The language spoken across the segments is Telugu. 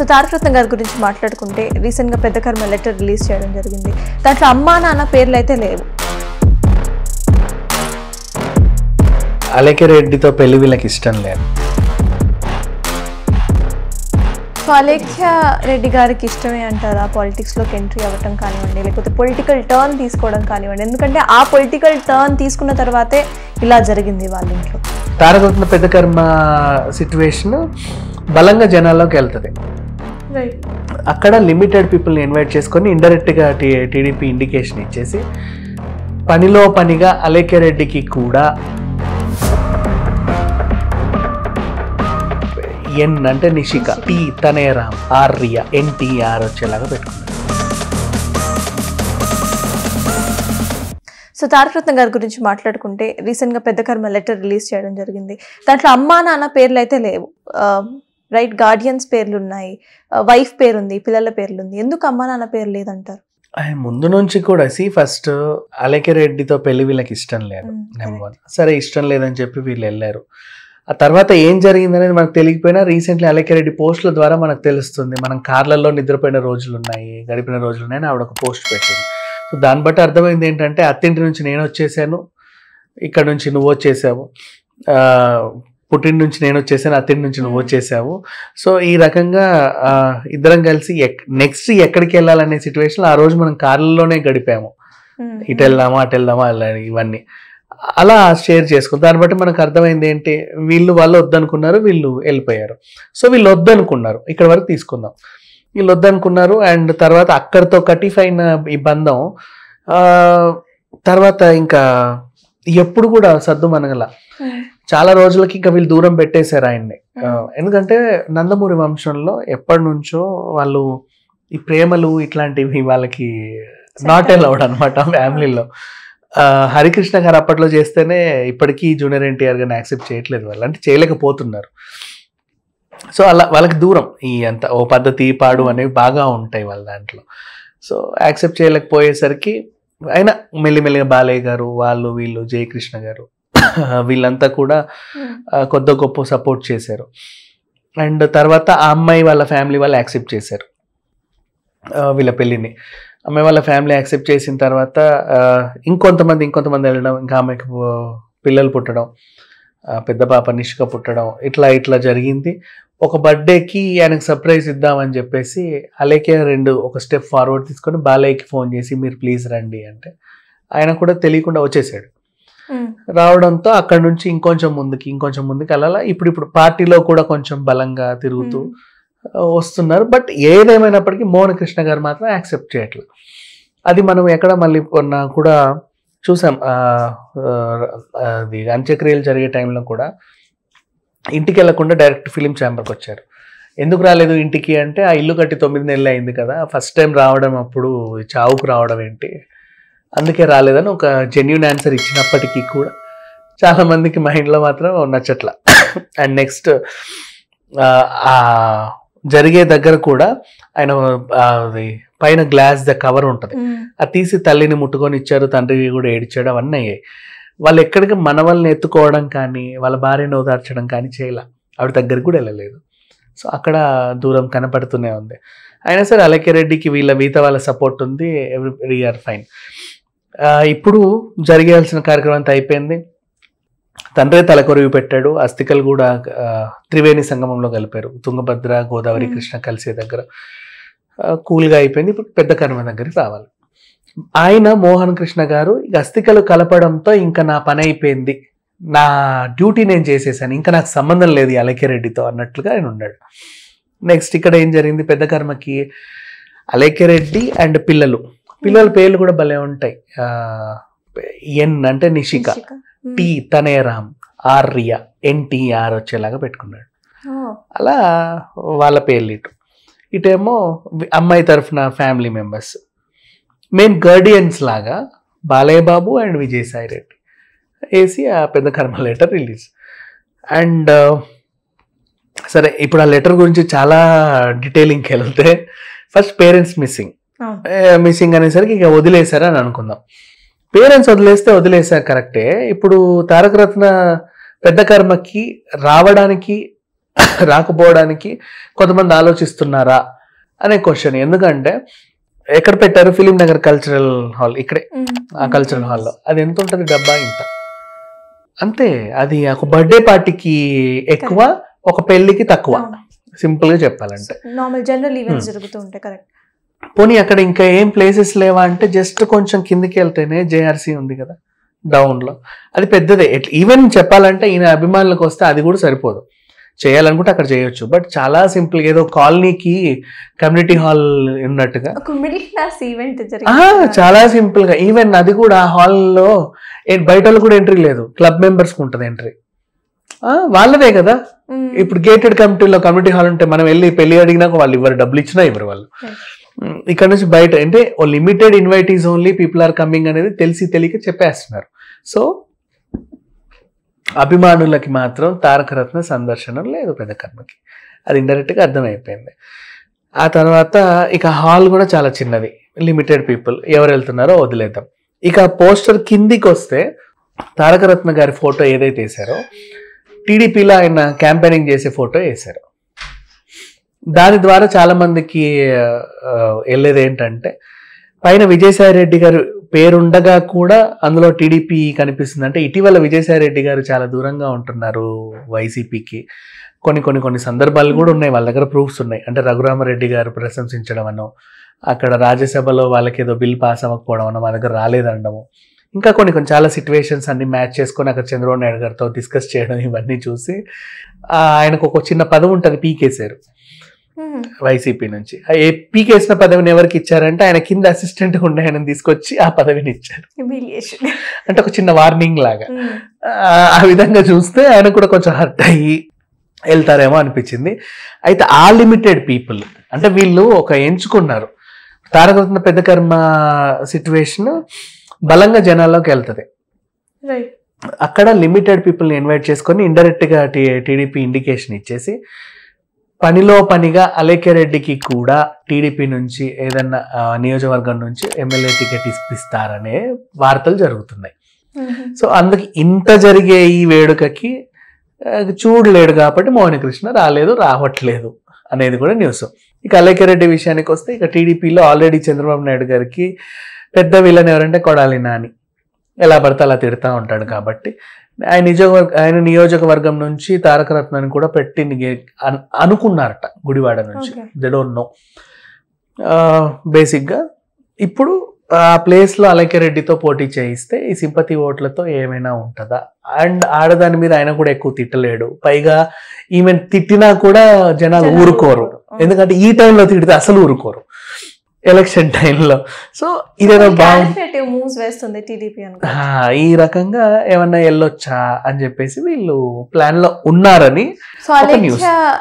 సో రత్న గారి గురించి మాట్లాడుకుంటే రీసెంట్గా పెద్ద కర్మ లెటర్ రిలీజ్ చేయడం జరిగింది దాంట్లో అమ్మా నాన్న పేర్లు అయితే లేవు అలకే రెడ్డితో పెళ్లి వీళ్ళకి ఇష్టం లేదు సో అలేఖ్య రెడ్డి గారికి ఇష్టమే అంటారా పాలిటిక్స్లోకి ఎంట్రీ అవ్వటం కానివ్వండి లేకపోతే పొలిటికల్ టర్న్ తీసుకోవడం కానివ్వండి ఎందుకంటే ఆ పొలిటికల్ టర్న్ తీసుకున్న తర్వాతే ఇలా జరిగింది వాళ్ళ ఇంట్లో తారకత్న పెద్ద కర్మ సిచ్యువేషన్ బలంగా జనాల్లోకి వెళ్తుంది అక్కడ లిమిటెడ్ పీపుల్ని ఇన్వైట్ చేసుకొని ఇండైరెక్ట్గా టీ టీడీపీ ఇండికేషన్ ఇచ్చేసి పనిలో పనిగా అలేకెరెడ్డికి కూడా ఎన్ అంటే నిషిక టి తనేరామ్ ఎన్ ఎన్టీఆర్ వచ్చేలాగా పెట్టుకున్నారు సో తారకరత్న గారి గురించి మాట్లాడుకుంటే రీసెంట్గా పెద్ద కర్మ లెటర్ రిలీజ్ చేయడం జరిగింది దాంట్లో అమ్మా నాన్న పేర్లు అయితే లేవు రైట్ గార్డియన్స్ పేర్లు ఉన్నాయి వైఫ్ పేరు ఉంది పిల్లల పేర్లు ఉంది ఎందుకు అమ్మ నాన్న పేరు లేదంటారు ముందు నుంచి కూడా సి ఫస్ట్ అలకే రెడ్డితో పెళ్లి వీళ్ళకి ఇష్టం లేదు నెంబర్ వన్ సరే ఇష్టం లేదని చెప్పి వీళ్ళు వెళ్ళారు ఆ తర్వాత ఏం జరిగింది అనేది మనకు తెలియకపోయినా రీసెంట్లీ రెడ్డి పోస్టుల ద్వారా మనకు తెలుస్తుంది మనం కార్లలో నిద్రపోయిన రోజులు ఉన్నాయి గడిపిన రోజులు ఉన్నాయని ఆవిడ ఒక పోస్ట్ పెట్టింది సో దాన్ని బట్టి అర్థమైంది ఏంటంటే అత్తింటి నుంచి నేను వచ్చేసాను ఇక్కడ నుంచి నువ్వు వచ్చేసావు పుట్టిన నుంచి నేను వచ్చేసాను అత్తింటి నుంచి నువ్వు వచ్చేసావు సో ఈ రకంగా ఇద్దరం కలిసి నెక్స్ట్ ఎక్కడికి వెళ్ళాలనే సిచ్యువేషన్ ఆ రోజు మనం కార్లలోనే గడిపాము ఇటు వెళ్దామా అటు వెళ్దామా ఇవన్నీ అలా షేర్ చేసుకుంది దాన్ని బట్టి మనకు అర్థమైంది ఏంటి వీళ్ళు వాళ్ళు వద్దనుకున్నారు వీళ్ళు వెళ్ళిపోయారు సో వీళ్ళు వద్దనుకున్నారు ఇక్కడ వరకు తీసుకుందాం వీళ్ళు వద్దనుకున్నారు అండ్ తర్వాత అక్కడితో కటిఫ్ అయిన ఈ బంధం తర్వాత ఇంకా ఎప్పుడు కూడా సర్దు మనగల చాలా రోజులకి ఇంకా వీళ్ళు దూరం పెట్టేశారు ఆయన్ని ఎందుకంటే నందమూరి వంశంలో ఎప్పటి నుంచో వాళ్ళు ఈ ప్రేమలు ఇట్లాంటివి వాళ్ళకి నాట్ అలౌడ్ అనమాట ఫ్యామిలీలో హరికృష్ణ గారు అప్పట్లో చేస్తేనే ఇప్పటికీ జూనియర్ ఎన్టీఆర్ గారిని యాక్సెప్ట్ చేయట్లేదు వాళ్ళు అంటే చేయలేకపోతున్నారు సో అలా వాళ్ళకి దూరం ఈ అంత ఓ పద్ధతి పాడు అనేవి బాగా ఉంటాయి వాళ్ళ దాంట్లో సో యాక్సెప్ట్ చేయలేకపోయేసరికి అయినా మెల్లిమెల్లిగా బాలయ్య గారు వాళ్ళు వీళ్ళు జయకృష్ణ గారు వీళ్ళంతా కూడా hmm. కొద్ది గొప్ప సపోర్ట్ చేశారు అండ్ తర్వాత ఆ అమ్మాయి వాళ్ళ ఫ్యామిలీ వాళ్ళు యాక్సెప్ట్ చేశారు వీళ్ళ పెళ్ళిని అమ్మాయి వాళ్ళ ఫ్యామిలీ యాక్సెప్ట్ చేసిన తర్వాత ఇంకొంతమంది ఇంకొంతమంది వెళ్ళడం ఇంకా ఆమెకి పిల్లలు పుట్టడం పెద్ద పాప నిష్క పుట్టడం ఇట్లా ఇట్లా జరిగింది ఒక బర్త్డేకి ఆయనకు సర్ప్రైజ్ ఇద్దామని చెప్పేసి అలాగే రెండు ఒక స్టెప్ ఫార్వర్డ్ తీసుకొని బాలయ్యకి ఫోన్ చేసి మీరు ప్లీజ్ రండి అంటే ఆయన కూడా తెలియకుండా వచ్చేసాడు రావడంతో అక్కడ నుంచి ఇంకొంచెం ముందుకి ఇంకొంచెం ముందుకి అలా ఇప్పుడు ఇప్పుడు పార్టీలో కూడా కొంచెం బలంగా తిరుగుతూ వస్తున్నారు బట్ ఏదేమైనప్పటికీ మోహన్ కృష్ణ గారు మాత్రం యాక్సెప్ట్ చేయట్లేదు అది మనం ఎక్కడ మళ్ళీ కొన్న కూడా చూసాం అది అంత్యక్రియలు జరిగే టైంలో కూడా ఇంటికి వెళ్లకుండా డైరెక్ట్ ఫిలిం ఛాంబర్కి వచ్చారు ఎందుకు రాలేదు ఇంటికి అంటే ఆ ఇల్లు కట్టి తొమ్మిది నెలలు అయింది కదా ఫస్ట్ టైం రావడం అప్పుడు చావుకు రావడం ఏంటి అందుకే రాలేదని ఒక జెన్యున్ ఆన్సర్ ఇచ్చినప్పటికీ కూడా చాలామందికి మైండ్లో మాత్రం నచ్చట్ల అండ్ నెక్స్ట్ జరిగే దగ్గర కూడా ఆయన పైన గ్లాస్ ద కవర్ ఉంటుంది అది తీసి తల్లిని ముట్టుకొని ఇచ్చారు తండ్రి కూడా ఏడిచాడు అవన్నీ అయ్యాయి వాళ్ళు ఎక్కడికి మన వాళ్ళని ఎత్తుకోవడం కానీ వాళ్ళ భార్యను ఓదార్చడం కానీ చేయలే ఆవిడ దగ్గరికి కూడా వెళ్ళలేదు సో అక్కడ దూరం కనపడుతూనే ఉంది అయినా సరే అలకే రెడ్డికి వీళ్ళ మిగతా వాళ్ళ సపోర్ట్ ఉంది ఎవ్రీ ఆర్ ఫైన్ ఇప్పుడు జరిగాల్సిన కార్యక్రమం అంతా అయిపోయింది తండ్రే తలకొరివి పెట్టాడు అస్థికలు కూడా త్రివేణి సంగమంలో కలిపారు తుంగభద్ర గోదావరి కృష్ణ కలిసే దగ్గర కూల్గా అయిపోయింది ఇప్పుడు పెద్ద కర్మ దగ్గరికి రావాలి ఆయన మోహన్ కృష్ణ గారు ఇక అస్థికలు కలపడంతో ఇంకా నా పని అయిపోయింది నా డ్యూటీ నేను చేసేసాను ఇంకా నాకు సంబంధం లేదు రెడ్డితో అన్నట్లుగా ఆయన ఉన్నాడు నెక్స్ట్ ఇక్కడ ఏం జరిగింది పెద్ద కర్మకి అలకేరెడ్డి అండ్ పిల్లలు పిల్లల పేర్లు కూడా భలే ఉంటాయి ఎన్ అంటే నిషిక టి తనేరామ్ రియా ఎన్టీఆర్ వచ్చేలాగా పెట్టుకున్నాడు అలా వాళ్ళ పేర్లు ఇటు ఇటేమో అమ్మాయి తరఫున ఫ్యామిలీ మెంబర్స్ మెయిన్ గార్డియన్స్ లాగా బాలయ్య బాబు అండ్ విజయసాయి రెడ్డి వేసి ఆ పెద్ద కర్మ లెటర్ రిలీజ్ అండ్ సరే ఇప్పుడు ఆ లెటర్ గురించి చాలా డీటెయిలింగ్కి వెళ్తే ఫస్ట్ పేరెంట్స్ మిస్సింగ్ మిస్సింగ్ అనేసరికి ఇక వదిలేశారు అని అనుకుందాం పేరెంట్స్ వదిలేస్తే వదిలేసారు కరెక్టే ఇప్పుడు తారకరత్న పెద్ద కర్మకి రావడానికి రాకపోవడానికి కొంతమంది ఆలోచిస్తున్నారా అనే క్వశ్చన్ ఎందుకంటే ఎక్కడ పెట్టారు ఫిలిం నగర్ కల్చరల్ హాల్ ఇక్కడే ఆ కల్చరల్ హాల్లో అది ఎంత ఉంటుంది డబ్బా ఇంత అంతే అది ఒక బర్త్డే పార్టీకి ఎక్కువ ఒక పెళ్లికి తక్కువ సింపుల్ గా చెప్పాలంటే నార్మల్ జనరల్ ఈవెంట్స్ జరుగుతూ ఉంటాయి కరెక్ట్ పోనీ అక్కడ ఇంకా ఏం ప్లేసెస్ లేవా అంటే జస్ట్ కొంచెం కిందికి వెళ్తేనే జేఆర్సీ ఉంది కదా డౌన్లో అది పెద్దదే ఈవెన్ చెప్పాలంటే ఈయన అభిమానులకు వస్తే అది కూడా సరిపోదు చేయాలనుకుంటే అక్కడ చేయొచ్చు బట్ చాలా సింపుల్ ఏదో కాలనీకి కమ్యూనిటీ హాల్ ఉన్నట్టుగా చాలా సింపుల్ గా ఈవెన్ అది కూడా హాల్ లో బయట వాళ్ళు కూడా ఎంట్రీ లేదు క్లబ్ మెంబర్స్ ఉంటుంది ఎంట్రీ వాళ్ళదే కదా ఇప్పుడు గేటెడ్ కమిటీలో కమ్యూనిటీ హాల్ ఉంటే మనం వెళ్ళి పెళ్లి అడిగినాక వాళ్ళు ఇవ్వరు డబ్బులు ఇచ్చినా ఇవ్వరు వాళ్ళు ఇక్కడ నుంచి బయట అంటే ఓ limited invitees only people are coming అనేది తెలిసి తెలియక చెప్పేస్తున్నారు సో అభిమానులకి మాత్రం తారకరత్న సందర్శనం లేదు పెద్ద కర్మకి అది ఇండైరెక్ట్గా అర్థమైపోయింది ఆ తర్వాత ఇక హాల్ కూడా చాలా చిన్నది లిమిటెడ్ పీపుల్ ఎవరు వెళ్తున్నారో వదిలేద్దాం ఇక పోస్టర్ కిందికి వస్తే తారకరత్న గారి ఫోటో ఏదైతే వేసారో టీడీపీలో ఆయన క్యాంపెయినింగ్ చేసే ఫోటో వేశారు దాని ద్వారా చాలా మందికి వెళ్ళేది ఏంటంటే పైన విజయసాయి రెడ్డి గారు పేరుండగా కూడా అందులో టీడీపీ కనిపిస్తుంది అంటే ఇటీవల విజయసాయి రెడ్డి గారు చాలా దూరంగా ఉంటున్నారు వైసీపీకి కొన్ని కొన్ని కొన్ని సందర్భాలు కూడా ఉన్నాయి వాళ్ళ దగ్గర ప్రూఫ్స్ ఉన్నాయి అంటే రఘురామరెడ్డి గారు ప్రశంసించడం అను అక్కడ రాజ్యసభలో వాళ్ళకి ఏదో బిల్ పాస్ అవ్వకపోవడం అనో వాళ్ళ దగ్గర రాలేదనడము ఇంకా కొన్ని కొన్ని చాలా సిచ్యువేషన్స్ అన్ని మ్యాచ్ చేసుకొని అక్కడ చంద్రబాబు నాయుడు గారితో డిస్కస్ చేయడం ఇవన్నీ చూసి ఆయనకు ఒక చిన్న పదం ఉంటుంది పీకేశారు వైసీపీ నుంచి ఏ పీకేసిన పదవిని ఎవరికి ఇచ్చారంటే ఆయన కింద అసిస్టెంట్ ఉండే ఆయన తీసుకొచ్చి ఆ పదవిని ఇచ్చారు అంటే ఒక చిన్న వార్నింగ్ లాగా ఆ విధంగా చూస్తే ఆయన కూడా కొంచెం హర్ట్ అయ్యి వెళ్తారేమో అనిపించింది అయితే ఆ లిమిటెడ్ పీపుల్ అంటే వీళ్ళు ఒక ఎంచుకున్నారు తారకరత్న పెద్ద కర్మ సిచ్యువేషన్ బలంగా జనాల్లోకి వెళ్తుంది అక్కడ లిమిటెడ్ పీపుల్ని ఇన్వైట్ చేసుకొని ఇండైరెక్ట్గా టీ టీడీపీ ఇండికేషన్ ఇచ్చేసి పనిలో పనిగా అలేఖ్యరెడ్డికి కూడా టీడీపీ నుంచి ఏదన్నా నియోజకవర్గం నుంచి ఎమ్మెల్యే టికెట్ ఇప్పిస్తారనే వార్తలు జరుగుతున్నాయి సో అందుకు ఇంత జరిగే ఈ వేడుకకి చూడలేడు కాబట్టి మౌనికృష్ణ రాలేదు రావట్లేదు అనేది కూడా న్యూస్ ఇక అలేఖ్యరెడ్డి విషయానికి వస్తే ఇక టీడీపీలో ఆల్రెడీ చంద్రబాబు నాయుడు గారికి పెద్ద వీళ్ళని ఎవరంటే కొడాలి నాని ఎలా పడితే అలా తిడతా ఉంటాడు కాబట్టి ఆయన నియోజకవర్గ ఆయన నియోజకవర్గం నుంచి తారకరత్నాన్ని కూడా పెట్టి అనుకున్నారట గుడివాడ నుంచి దే డోంట్ నో బేసిక్గా ఇప్పుడు ఆ ప్లేస్లో అలకెరెడ్డితో పోటీ చేయిస్తే ఈ సింపతి ఓట్లతో ఏమైనా ఉంటుందా అండ్ ఆడదాని మీద ఆయన కూడా ఎక్కువ తిట్టలేడు పైగా ఈమె తిట్టినా కూడా జనాలు ఊరుకోరు ఎందుకంటే ఈ టైంలో తిడితే అసలు ఊరుకోరు ఎలక్షన్ టైంలో సో ఇదేదో వేస్తుంది టీడీపీ ఈ రకంగా ఏమన్నా వెళ్ళొచ్చా అని చెప్పేసి వీళ్ళు ప్లాన్ లో ఉన్నారని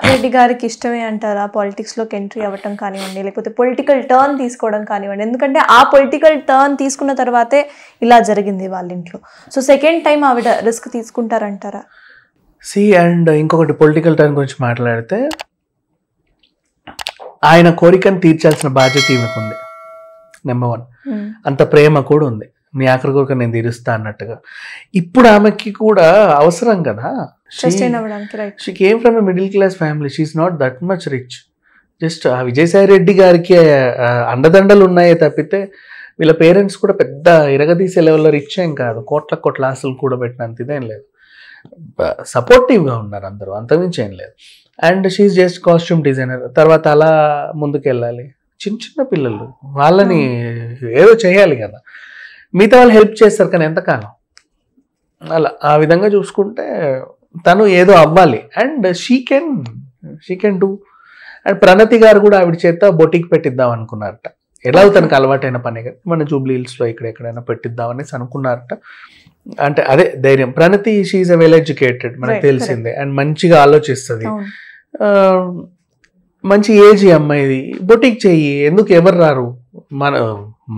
రెడ్డి గారికి ఇష్టమే అంటారా పాలిటిక్స్ లోకి ఎంట్రీ అవ్వటం కానివ్వండి లేకపోతే పొలిటికల్ టర్న్ తీసుకోవడం కానివ్వండి ఎందుకంటే ఆ పొలిటికల్ టర్న్ తీసుకున్న తర్వాతే ఇలా జరిగింది వాళ్ళ ఇంట్లో సో సెకండ్ టైం ఆవిడ రిస్క్ తీసుకుంటారంటారా సి అండ్ ఇంకొకటి పొలిటికల్ టర్న్ గురించి మాట్లాడితే ఆయన కోరికను తీర్చాల్సిన బాధ్యత ఈమెకు ఉంది నెంబర్ వన్ hmm. అంత ప్రేమ కూడా ఉంది మీ ఆఖరి కోరిక నేను తీరుస్తా అన్నట్టుగా ఇప్పుడు ఆమెకి కూడా అవసరం కదా she came from middle class family she's not that much rich just ఆ విజయసాయి రెడ్డి గారికి అండదండలు ఉన్నాయే తప్పితే వీళ్ళ పేరెంట్స్ కూడా పెద్ద ఇరగదీసే లెవెల్లో రిచ్ ఏం కాదు కోట్ల కోట్ల ఆశలు కూడా పెట్టినంత ఇదేం లేదు సపోర్టివ్గా ఉన్నారు అందరూ అంతమించి ఏం లేదు and she's just costume designer తర్వాత అలా ముందుకెళ్ళాలి చిన్న చిన్న పిల్లలు వాళ్ళని ఏదో చేయాలి కదా మిగతా వాళ్ళు హెల్ప్ చేస్తారు కానీ ఎంతకాలం అలా ఆ విధంగా చూసుకుంటే తను ఏదో అవ్వాలి and she can she can do and Pranathi గారు కూడా ఆవిడ చేత బొటిక్ పెట్టిద్దాం అనుకున్నారట ఎలా తనకు అలవాటైన పని కదా మన జూబ్లీ ఇక్కడ ఎక్కడైనా పెట్టిద్దాం అనేసి అనుకున్నారట అంటే అదే ధైర్యం ప్రణతి షీఈ్ వెల్ ఎడ్యుకేటెడ్ మనకు తెలిసిందే అండ్ మంచిగా ఆలోచిస్తుంది మంచి ఏజ్ అమ్మాయిది బొటిక్ చెయ్యి ఎందుకు ఎవరు రారు మన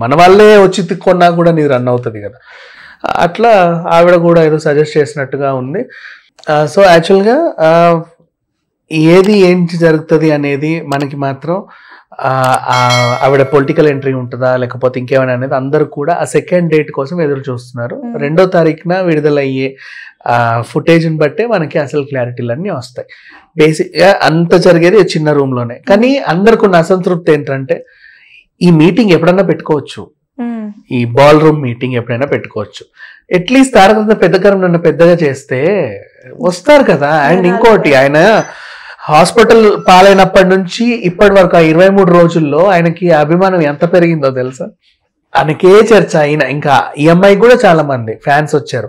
మన వాళ్ళే వచ్చి తిక్కున్నా కూడా నీది రన్ అవుతుంది కదా అట్లా ఆవిడ కూడా ఏదో సజెస్ట్ చేసినట్టుగా ఉంది సో యాక్చువల్గా ఏది ఏంటి జరుగుతుంది అనేది మనకి మాత్రం ఆవిడ పొలిటికల్ ఎంట్రీ ఉంటుందా లేకపోతే ఇంకేమైనా అనేది అందరూ కూడా ఆ సెకండ్ డేట్ కోసం ఎదురు చూస్తున్నారు రెండో తారీఖున విడుదలయ్యే ఫుటేజ్ని బట్టే మనకి అసలు క్లారిటీలన్నీ వస్తాయి బేసిక్గా అంత జరిగేది చిన్న రూమ్లోనే కానీ అందరికి ఉన్న అసంతృప్తి ఏంటంటే ఈ మీటింగ్ ఎప్పుడన్నా పెట్టుకోవచ్చు ఈ బాల్ రూమ్ మీటింగ్ ఎప్పుడైనా పెట్టుకోవచ్చు అట్లీస్ట్ తారక పెద్ద కరం నన్ను పెద్దగా చేస్తే వస్తారు కదా అండ్ ఇంకోటి ఆయన హాస్పిటల్ పాలైనప్పటి నుంచి ఇప్పటి వరకు ఆ ఇరవై మూడు రోజుల్లో ఆయనకి అభిమానం ఎంత పెరిగిందో తెలుసా ఆయనకే చర్చ అయిన ఇంకా ఈ e అమ్మాయి కూడా చాలా మంది ఫ్యాన్స్ వచ్చారు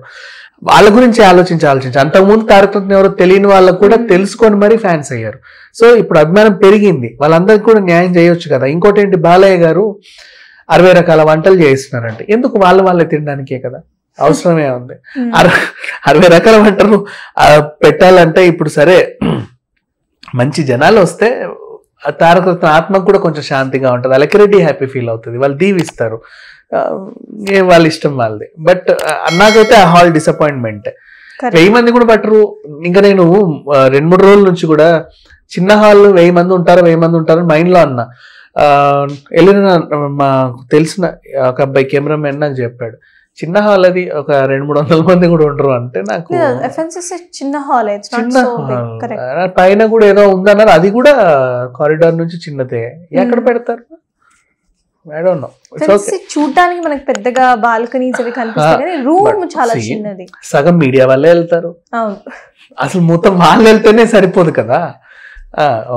వాళ్ళ గురించి ఆలోచించి ఆలోచించి అంతకుముందు తారతత్వం ఎవరో తెలియని వాళ్ళకు కూడా తెలుసుకొని మరీ ఫ్యాన్స్ అయ్యారు సో ఇప్పుడు అభిమానం పెరిగింది వాళ్ళందరికీ కూడా న్యాయం చేయొచ్చు కదా ఇంకోటి ఏంటి బాలయ్య గారు అరవై రకాల వంటలు చేయిస్తున్నారంటే ఎందుకు వాళ్ళ వాళ్ళే తినడానికే కదా అవసరమే ఉంది అర అరవై రకాల వంటలు పెట్టాలంటే ఇప్పుడు సరే మంచి జనాలు వస్తే రత్న ఆత్మకు కూడా కొంచెం శాంతిగా ఉంటుంది అలకిరెడ్డి హ్యాపీ ఫీల్ అవుతుంది వాళ్ళు దీవిస్తారు వాళ్ళ ఇష్టం వాళ్ళది బట్ నాకైతే ఆ హాల్ డిసప్పాయింట్మెంట్ వెయ్యి మంది కూడా పట్టరు ఇంకా నేను రెండు మూడు రోజుల నుంచి కూడా చిన్న హాల్ వెయ్యి మంది ఉంటారు వెయ్యి మంది ఉంటారు మైండ్లో అన్న వెళ్ళిన మా తెలిసిన ఒక అబ్బాయి కెమెరామెన్ నాకు చెప్పాడు చిన్న హాల్ అది ఒక రెండు మూడు వందల మంది కూడా ఉండరు అంటే నాకు చిన్న హాల్ చిన్న పైన కూడా ఏదో ఉందన్నారు అది కూడా కారిడార్ నుంచి చిన్నదే hmm. ఎక్కడ పెడతారు చూడడానికి మనకి పెద్దగా బాల్కనీస్ అవి కనిపిస్తాయి రూమ్ ah, చాలా చిన్నది సగం మీడియా వాళ్ళే వెళ్తారు అసలు మొత్తం వాళ్ళు వెళ్తేనే సరిపోదు కదా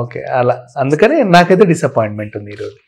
ఓకే ah, అలా అందుకని నాకైతే డిసప్పాయింట్మెంట్ ఉంది ఈరోజు